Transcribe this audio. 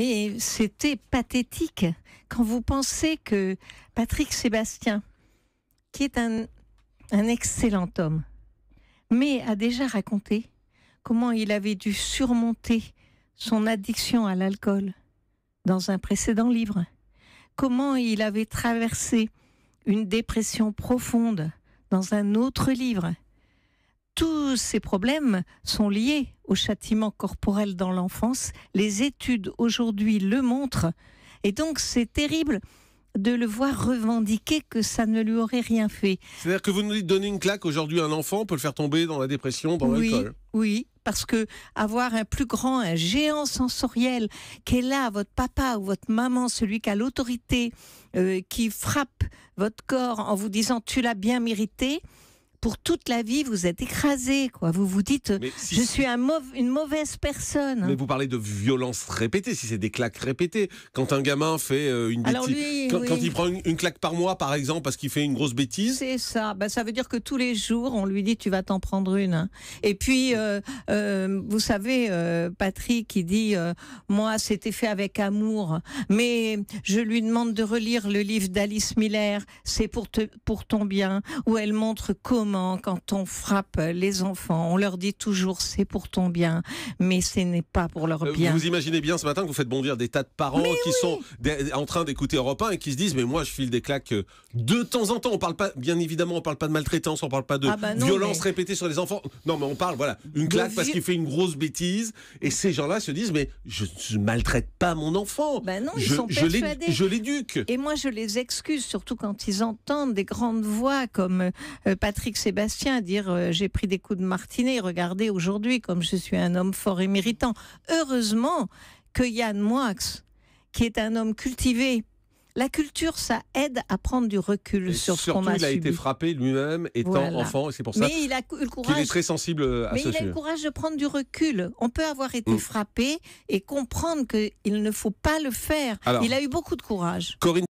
Mais c'était pathétique quand vous pensez que Patrick Sébastien, qui est un, un excellent homme, mais a déjà raconté comment il avait dû surmonter son addiction à l'alcool dans un précédent livre, comment il avait traversé une dépression profonde dans un autre livre, tous ces problèmes sont liés au châtiment corporel dans l'enfance. Les études aujourd'hui le montrent. Et donc c'est terrible de le voir revendiquer que ça ne lui aurait rien fait. C'est-à-dire que vous nous dites donner une claque aujourd'hui à un enfant peut le faire tomber dans la dépression, dans oui, l'alcool. Oui, parce que avoir un plus grand, un géant sensoriel qui est là, votre papa ou votre maman, celui qui a l'autorité, euh, qui frappe votre corps en vous disant tu l'as bien mérité, pour toute la vie, vous êtes écrasé. Quoi. Vous vous dites, je suis un une mauvaise personne. Mais vous parlez de violence répétée, si c'est des claques répétées. Quand un gamin fait euh, une bêtise, quand, il prend une, claque par mois, par exemple, parce qu'il fait une grosse bêtise. C'est ça. Bah, ça veut dire que tous les jours, on lui dit, tu vas t'en prendre une. Hein. Et puis, euh, euh, vous savez, Patrick, qui dit, moi, c'était fait avec amour, mais je lui demande de relire le livre d'Alice Miller, c'est pour, pour ton bien, où elle montre comment quand on frappe les enfants, on leur dit toujours c'est pour ton bien, mais ce n'est pas pour leur euh, bien. Vous imaginez bien ce matin que vous faites bondir des tas de parents qui sont en train d'écouter Europe 1 et qui se disent mais moi je file des claques euh, de temps en temps. On parle pas, bien évidemment, on parle pas de maltraitance, on parle pas de ah bah violence répétée sur les enfants. Non, mais on parle, voilà, une claque parce qu'il fait une grosse bêtise. Et ces gens-là se disent mais je ne maltraite pas mon enfant. Ben non, ils je, sont Je l'éduque. Et moi je les excuse, surtout quand ils entendent des grandes voix comme euh, Patrick Sébastien dire euh, j'ai pris des coups de martinet, regardez aujourd'hui comme je suis un homme fort et méritant. Heureusement que Yann Moix, qui est un homme cultivé, la culture, ça aide à prendre du recul sur qu'on a il a été frappé lui-même étant enfant, et c'est pour ça qu'il est très sensible à mais Mais il a le courage de prendre du recul. On peut avoir été mm. frappé et comprendre qu'il ne faut pas le faire. il a eu beaucoup de courage.